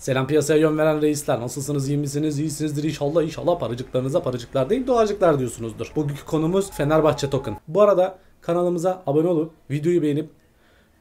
Selam piyasaya yön veren reisler. Nasılsınız, iyi misiniz, iyisinizdir inşallah inşallah paracıklarınıza paracıklar değil doğacıklar diyorsunuzdur. Bugünkü konumuz Fenerbahçe Token. Bu arada kanalımıza abone olup videoyu beğenip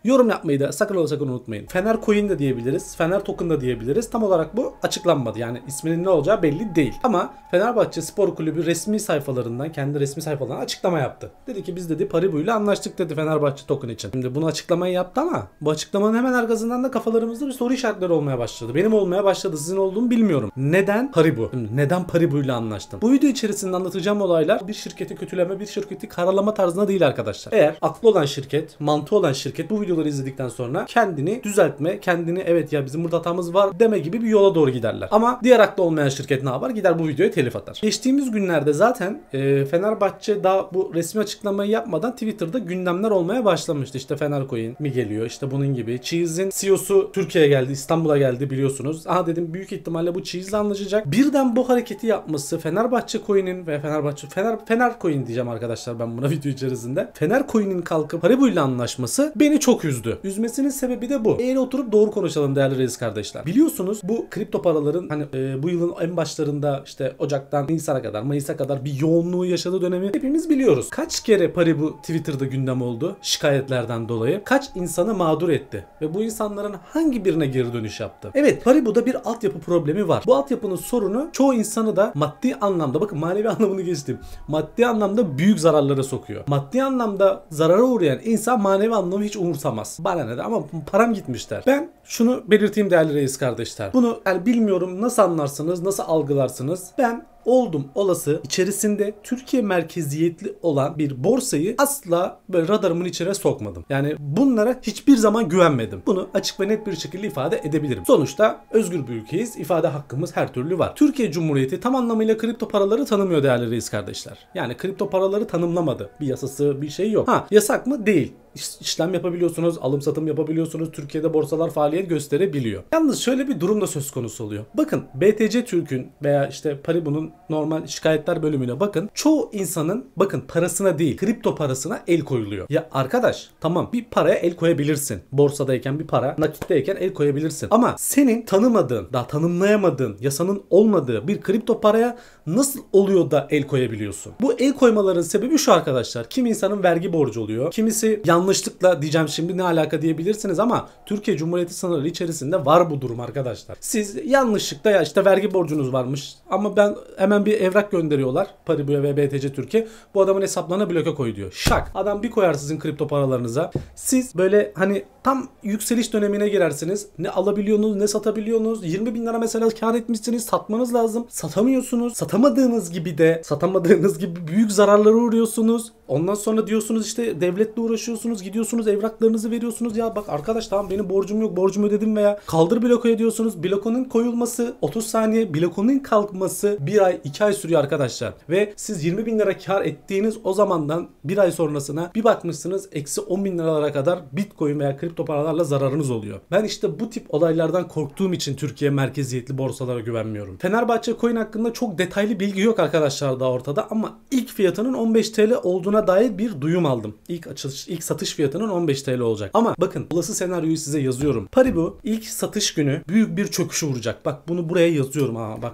Yorum yapmayı da sakın ola sakın unutmayın. Fener Coin de diyebiliriz, Fener Token da diyebiliriz. Tam olarak bu açıklanmadı. Yani isminin ne olacağı belli değil. Ama Fenerbahçe Spor Kulübü resmi sayfalarından, kendi resmi sayfalarından açıklama yaptı. Dedi ki biz dedi Paribu ile anlaştık dedi Fenerbahçe Token için. Şimdi bunu açıklamayı yaptı ama bu açıklamanın hemen arkasından da kafalarımızda bir soru işaretleri olmaya başladı. Benim olmaya başladı, sizin olduğunu bilmiyorum. Neden Paribu? neden Paribu ile anlaştım? Bu video içerisinde anlatacağım olaylar bir şirketi kötüleme, bir şirketi karalama tarzına değil arkadaşlar. Eğer aklı olan şirket, mantığı olan şirket bu video videoları izledikten sonra kendini düzeltme, kendini evet ya bizim burada hatamız var deme gibi bir yola doğru giderler. Ama diğer haklı olmayan şirket ne yapar? Gider bu videoya telif atar. Geçtiğimiz günlerde zaten e, Fenerbahçe daha bu resmi açıklamayı yapmadan Twitter'da gündemler olmaya başlamıştı. İşte Fenercoin mi geliyor? İşte bunun gibi. Cheese'in CEO'su Türkiye'ye geldi, İstanbul'a geldi biliyorsunuz. Aha dedim büyük ihtimalle bu Cheese'le anlaşacak. Birden bu hareketi yapması Fenerbahçe Koyun'un ve Fenerbahçe Fener Fener Coin diyeceğim arkadaşlar ben buna video içerisinde. Fener Coin'in kalkıp Haribo ile anlaşması beni çok çok üzdü. Üzmesinin sebebi de bu. Eğri oturup doğru konuşalım değerli reis kardeşler. Biliyorsunuz bu kripto paraların hani e, bu yılın en başlarında işte Ocak'tan Nisan'a kadar Mayıs'a kadar bir yoğunluğu yaşadığı dönemi hepimiz biliyoruz. Kaç kere Paribu Twitter'da gündem oldu şikayetlerden dolayı. Kaç insanı mağdur etti ve bu insanların hangi birine geri dönüş yaptı? Evet Paribu'da bir altyapı problemi var. Bu altyapının sorunu çoğu insanı da maddi anlamda bakın manevi anlamını geçtim. Maddi anlamda büyük zararlara sokuyor. Maddi anlamda zarara uğrayan insan manevi anlamı hiç umursamıyor tutamaz. Bana ne de ama param gitmişler. Ben şunu belirteyim değerli reis kardeşler. Bunu yani bilmiyorum nasıl anlarsınız, nasıl algılarsınız. Ben oldum olası içerisinde Türkiye merkeziyetli olan bir borsayı asla böyle radarımın içine sokmadım. Yani bunlara hiçbir zaman güvenmedim. Bunu açık ve net bir şekilde ifade edebilirim. Sonuçta özgür bir ülkeyiz. İfade hakkımız her türlü var. Türkiye Cumhuriyeti tam anlamıyla kripto paraları tanımıyor değerli reis kardeşler. Yani kripto paraları tanımlamadı. Bir yasası bir şey yok. Ha yasak mı? Değil işlem yapabiliyorsunuz, alım satım yapabiliyorsunuz. Türkiye'de borsalar faaliyet gösterebiliyor. Yalnız şöyle bir durum da söz konusu oluyor. Bakın BTC Türk'ün veya işte Paribu'nun normal şikayetler bölümüne bakın. Çoğu insanın bakın parasına değil kripto parasına el koyuluyor. Ya arkadaş tamam bir paraya el koyabilirsin. Borsadayken bir para, nakitteyken el koyabilirsin. Ama senin tanımadığın, daha tanımlayamadığın, yasanın olmadığı bir kripto paraya nasıl oluyor da el koyabiliyorsun? Bu el koymaların sebebi şu arkadaşlar. Kim insanın vergi borcu oluyor. Kimisi yanlışlıkla diyeceğim şimdi ne alaka diyebilirsiniz ama Türkiye Cumhuriyeti sınırları içerisinde var bu durum arkadaşlar. Siz yanlışlıkla ya işte vergi borcunuz varmış ama ben Hemen bir evrak gönderiyorlar. Paribu'ya ve BTC Türkiye. Bu adamın hesaplarına bloke koy diyor. Şak. Adam bir koyar sizin kripto paralarınıza. Siz böyle hani tam yükseliş dönemine girersiniz. Ne alabiliyorsunuz ne satabiliyorsunuz. 20 bin lira mesela kar etmişsiniz. Satmanız lazım. Satamıyorsunuz. Satamadığınız gibi de satamadığınız gibi büyük zararlara uğruyorsunuz. Ondan sonra diyorsunuz işte devletle uğraşıyorsunuz. Gidiyorsunuz evraklarınızı veriyorsunuz. Ya bak arkadaş tamam benim borcum yok. Borcumu ödedim veya kaldır blokoya ediyorsunuz Blokonun koyulması 30 saniye. Blokonun kalkması bir ay ay 2 ay sürüyor arkadaşlar. Ve siz 20 bin lira kar ettiğiniz o zamandan bir ay sonrasına bir bakmışsınız eksi 10 bin liralara kadar bitcoin veya kripto paralarla zararınız oluyor. Ben işte bu tip olaylardan korktuğum için Türkiye merkeziyetli borsalara güvenmiyorum. Fenerbahçe coin hakkında çok detaylı bilgi yok arkadaşlar daha ortada ama ilk fiyatının 15 TL olduğuna dair bir duyum aldım. İlk açılış, ilk satış fiyatının 15 TL olacak. Ama bakın olası senaryoyu size yazıyorum. Paribu ilk satış günü büyük bir çöküşü vuracak. Bak bunu buraya yazıyorum ha bak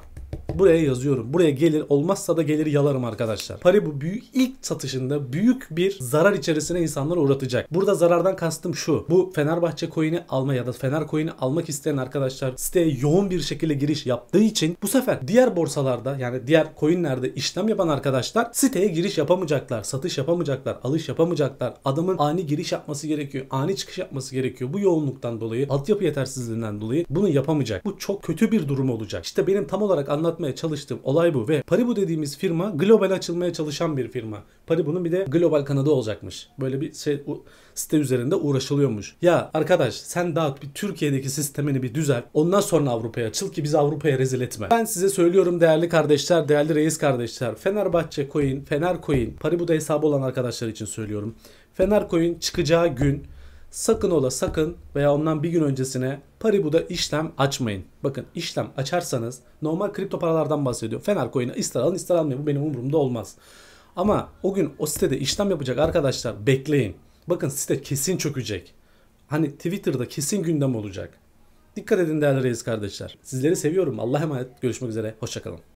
buraya yazıyorum. Buraya gelir olmazsa da gelir yalarım arkadaşlar. Pari bu büyük ilk satışında büyük bir zarar içerisine insanları uğratacak. Burada zarardan kastım şu. Bu Fenerbahçe coin'i alma ya da Fener coin'i almak isteyen arkadaşlar siteye yoğun bir şekilde giriş yaptığı için bu sefer diğer borsalarda yani diğer coinlerde işlem yapan arkadaşlar siteye giriş yapamayacaklar. Satış yapamayacaklar. Alış yapamayacaklar. Adamın ani giriş yapması gerekiyor. Ani çıkış yapması gerekiyor. Bu yoğunluktan dolayı, altyapı yetersizliğinden dolayı bunu yapamayacak. Bu çok kötü bir durum olacak. İşte benim tam olarak anlatmaya anlatmaya çalıştığım olay bu ve Paribu dediğimiz firma global açılmaya çalışan bir firma. Paribu'nun bir de global kanadı olacakmış. Böyle bir şey site üzerinde uğraşılıyormuş. Ya arkadaş sen daha bir Türkiye'deki sistemini bir düzel. Ondan sonra Avrupa'ya açıl ki biz Avrupa'ya rezil etme. Ben size söylüyorum değerli kardeşler, değerli reis kardeşler. Fenerbahçe Coin, Fener Coin, Paribu'da hesabı olan arkadaşlar için söylüyorum. Fener Coin çıkacağı gün sakın ola sakın veya ondan bir gün öncesine Paribu'da işlem açmayın. Bakın işlem açarsanız normal kripto paralardan bahsediyor. Fener Coin'e ister alın ister almayın bu benim umurumda olmaz. Ama o gün o sitede işlem yapacak arkadaşlar bekleyin. Bakın site kesin çökecek. Hani Twitter'da kesin gündem olacak. Dikkat edin değerli reis kardeşler. Sizleri seviyorum. Allah'a emanet. Görüşmek üzere. Hoşçakalın.